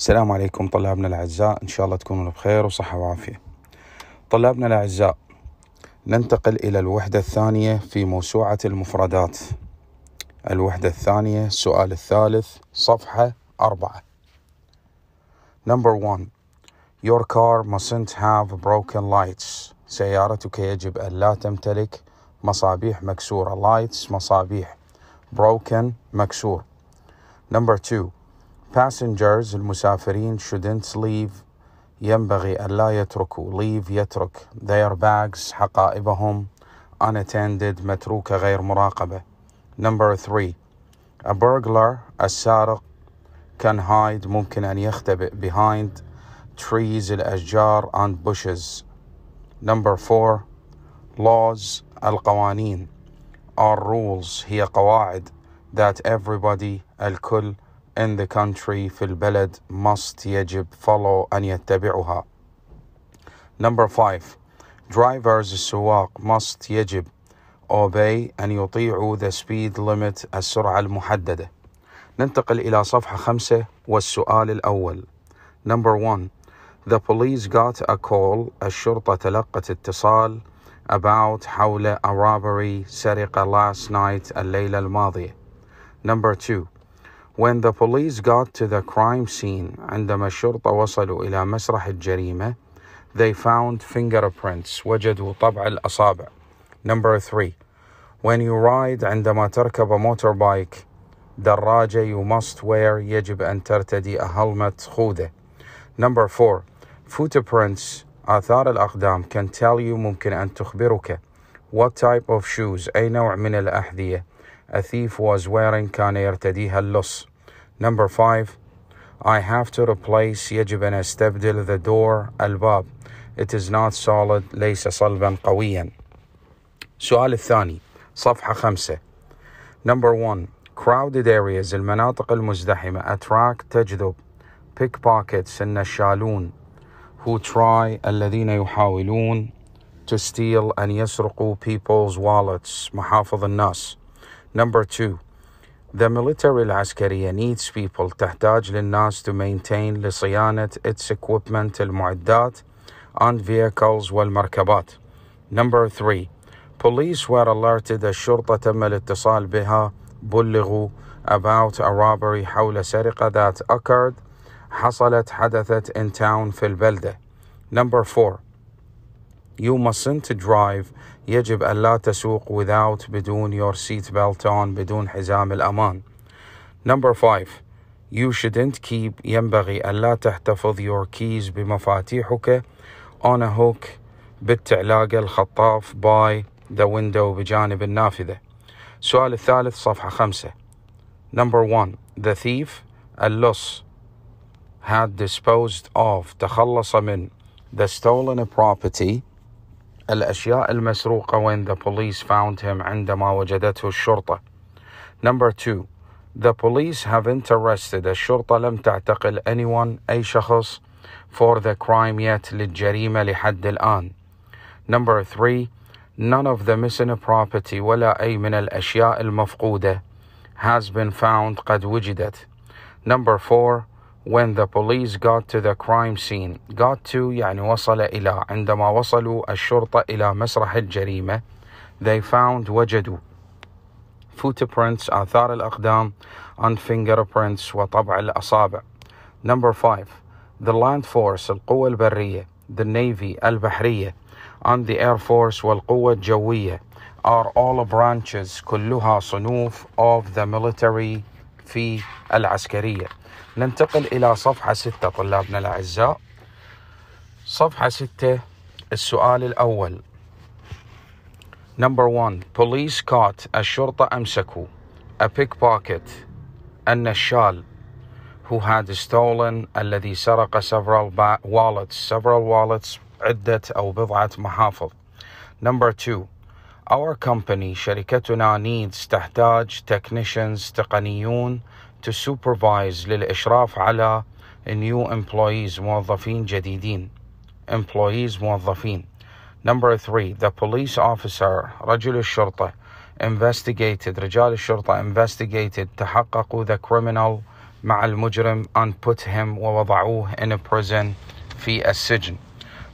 السلام عليكم طلابنا الأعزاء إن شاء الله تكونوا بخير وصحة وعافية طلابنا الأعزاء ننتقل إلى الوحدة الثانية في موسوعة المفردات الوحدة الثانية السؤال الثالث صفحة أربعة Number one Your car mustn't have broken lights سيارتك يجب أن لا تمتلك مصابيح مكسورة lights مصابيح broken مكسور Number two Passengers المسافرين shouldn't leave ينبغي ألا يتركوا leave يترك their bags حقائبهم unattended متروكة غير مراقبة number three a burglar السارق can hide ممكن أن يختبئ behind trees الأشجار and bushes number four laws القوانين are rules هي قواعد that everybody الكل in the country في البلد must يجب follow أن يتبعها Number 5 Drivers السواق must يجب obey أن يطيعوا the speed limit السرعة المحددة ننتقل إلى صفحة خمسة والسؤال الأول Number 1 The police got a call الشرطة تلقت اتصال about حول a robbery سرقة last night الليلة الماضية Number 2 when the police got to the crime scene عندما الشرطة وصلوا إلى مسرح الجريمة they found fingerprints وجدوا طبع الأصابع Number three When you ride عندما تركب motorbike دراجة you must wear يجب أن ترتدي a helmet خودة Number four Footprints آثار الأقدام can tell you ممكن أن تخبرك What type of shoes أي نوع من الأحذية a thief was wearing كان يرتديها اللص Number five, I have to replace يجب أن أستبدل the door الباب It is not solid ليس صلبا قويا سؤال الثاني صفحة خمسة Number one crowded areas المناطق المزدحمة attract تجذب pickpockets النشالون who try الذين يحاولون to steal أن يسرقوا people's wallets محافظ الناس Number two the military العسكرية needs people تحتاج للناس to maintain لصيانة its equipment المعدات and vehicles والمركبات. Number 3. Police were alerted الشرطة تم الاتصال بها بلغوا about a robbery حول سرقة that occurred حصلت حدثت in town في البلدة. Number 4. You mustn't drive يجب أن لا تسوق without بدون your seat belt on بدون حزام الأمان Number 5 You shouldn't keep ينبغي ألا تحتفظ your keys بمفاتيحك on a hook بالتعلاقة الخطاف by the window بجانب النافذة السؤال الثالث صفحة خمسة Number one, The thief اللص had disposed of تخلص من the stolen property الأشياء المسروقة when the police found him عندما وجدته الشرطة. Number two, the police haven't arrested الشرطة لم تعتقل anyone أي شخص for the crime yet للجريمة لحد الآن. Number three, none of the missing property ولا أي من الأشياء المفقودة has been found قد وجدت. Number four, when the police got to the crime scene got to يعني وصل إلى عندما وصلوا الشرطة إلى مسرح الجريمة they found وجدوا footprints آثار الأقدام and fingerprints وطبع الأصابع number 5 the land force القوة البرية the navy البحرية and the air force والقوة الجوية are all branches كلها صنوف of the military في العسكرية ننتقل إلى صفحة ستة طلابنا الأعزاء صفحة ستة السؤال الأول Number one Police caught الشرطة أمسكوا a pickpocket النشال who had stolen الذي سرق several wallets several wallets عدة أو بضعة محافظ Number two Our company, شركتنا needs تحتاج technicians تقنيون to supervise للإشراف على new employees موظفين جديدين employees موظفين Number three, the police officer رجل الشرطة investigated رجال الشرطة investigated تحققوا the criminal مع المجرم and put him ووضعوه in a prison في السجن.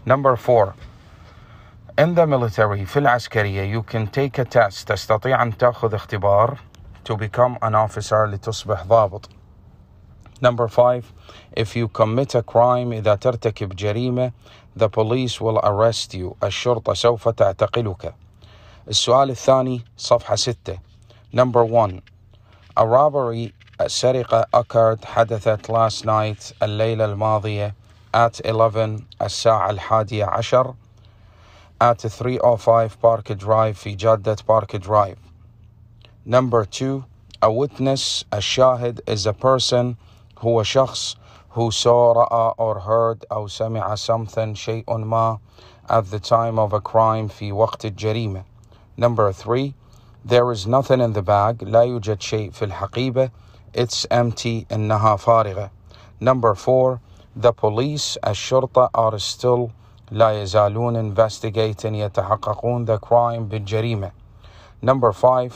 Number four, In the military في العسكرية you can take a test تستطيع أن تأخذ اختبار to become an officer لتصبح ضابط Number five, if you commit a crime إذا ترتكب جريمة the police will arrest you الشرطة سوف تعتقلك السؤال الثاني صفحة ستة Number one, a robbery السرقة occurred حدثت last night الليلة الماضية at 11 الساعة الحادية عشر at 305 Park Drive في جدة، Park Drive. Number two, a witness, a shahid is a person who شخص who saw, رأى or heard أو سمع something شيء ما at the time of a crime في وقت الجريمة. Number three, there is nothing in the bag لا يوجد شيء في الحقيبة it's empty إنها فارغة. Number four, the police, الشرطة are still لا يزالون investigating يتحققون the crime بالجريمة number five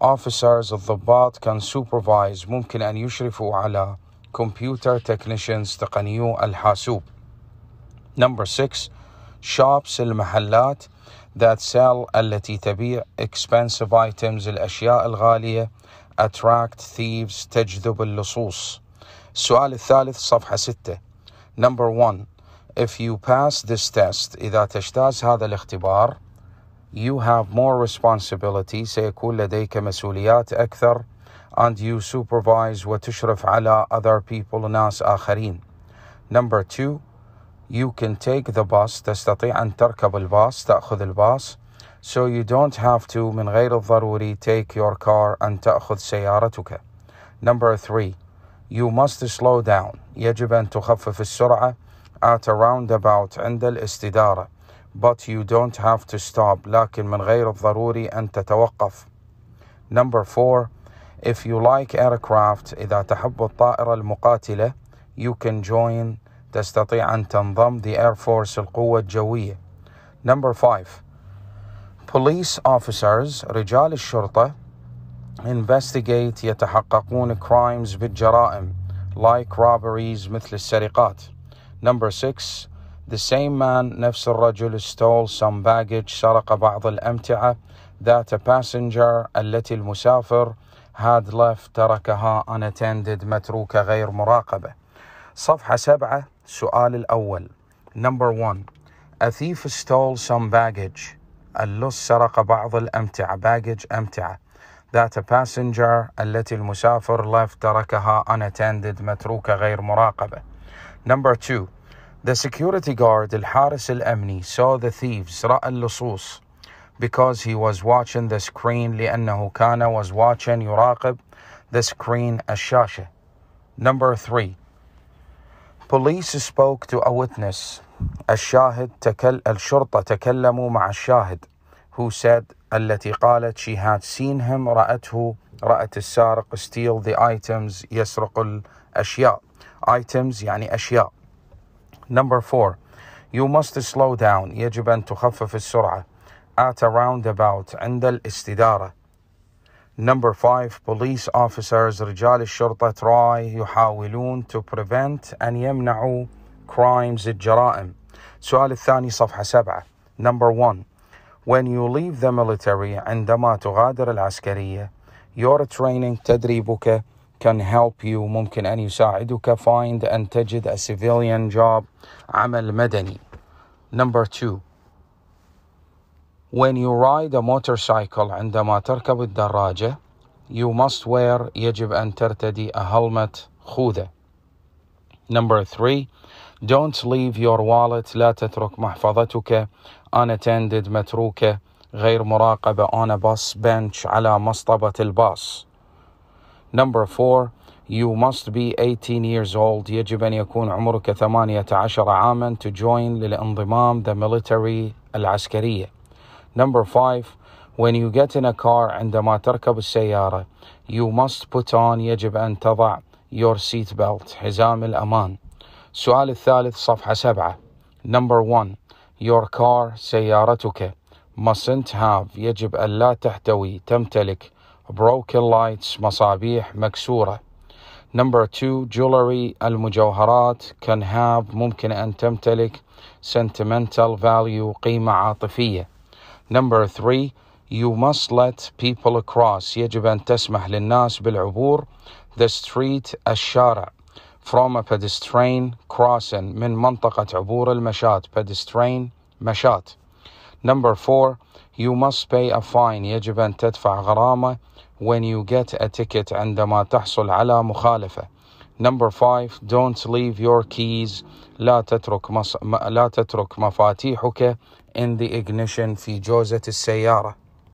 officers الضباط can supervise ممكن أن يشرفوا على computer technicians تقنيو الحاسوب number six shops المحلات that sell التي تبيع expensive items الأشياء الغالية attract thieves تجذب اللصوص السؤال الثالث صفحة ستة number one If you pass this test إذا تجتاز هذا الاختبار you have more responsibility سيكون لديك مسؤوليات أكثر and you supervise وتشرف على other people ناس آخرين Number two you can take the bus تستطيع أن تركب الباص تأخذ الباص so you don't have to من غير الضروري take your car أن تأخذ سيارتك Number three you must slow down يجب أن تخفف السرعة at a roundabout عند الاستدارة but you don't have to stop لكن من غير الضروري أن تتوقف number four if you like aircraft إذا تحب الطائرة المقاتلة you can join تستطيع أن تنضم the air force القوة الجوية number five police officers رجال الشرطة investigate يتحققون crimes بالجرائم like robberies مثل السرقات Number six, the same man, نفس الرجل, stole some baggage, سرق بعض الأمتعة that a passenger التي المسافر had left تركها unattended متروكة غير مراقبة. صفحة سبعة السؤال الأول Number one A thief stole some baggage اللص سرق بعض الأمتعة baggage أمتعة That a passenger التي المسافر left تركها unattended متروكة غير مراقبة Number two, the security guard Al-Haris Al-Amni saw the thieves رأى lusus because he was watching the screen لأنه كان was watching يراقب the screen الشاشة. Number three, police spoke to a witness. الشاهد تكل الشرطة تكلموا مع الشاهد who said التي قالت she had seen him رأته رأت السارق steal the items يسرق الأشياء items يعني أشياء number four you must slow down يجب أن تخفف السرعة at a roundabout عند الاستدارة Number five, police officers رجال الشرطة try يحاولون to prevent أن يمنعوا crimes الجرائم. سؤال الثاني صفحة سبعة. Number one, when you leave the military عندما تغادر العسكرية, your training تدريبك can help you ممكن أن يساعدك find أن تجد a civilian job عمل مدني number two when you ride a motorcycle عندما تركب الدراجة you must wear يجب أن ترتدي a helmet خوذة number three don't leave your wallet لا تترك محفظتك unattended متروكة غير مراقبة on a bus bench على مصطبة الباص Number four, you must be 18 years old يجب أن يكون عمرك 18 عاما to join للانضمام the military العسكرية Number five, when you get in a car عندما تركب السيارة you must put on يجب أن تضع your seat belt حزام الأمان السؤال الثالث صفحة سبعة Number one, your car سيارتك mustn't have يجب أن لا تحتوي تمتلك broken lights مصابيح مكسورة Number two, jewelry المجوهرات can have ممكن أن تمتلك sentimental value قيمة عاطفية. Number three, you must let people cross يجب أن تسمح للناس بالعبور the street الشارع from a pedestrian crossing من منطقة عبور المشاة pedestrian مشات Number four, you must pay a fine. يجب أن تدفع غرامة when you get a ticket عندما تحصل على مخالفة. Number five, don't leave your keys. لا تترك مص... لا تترك مفاتيحك in the ignition في جوزة السيارة.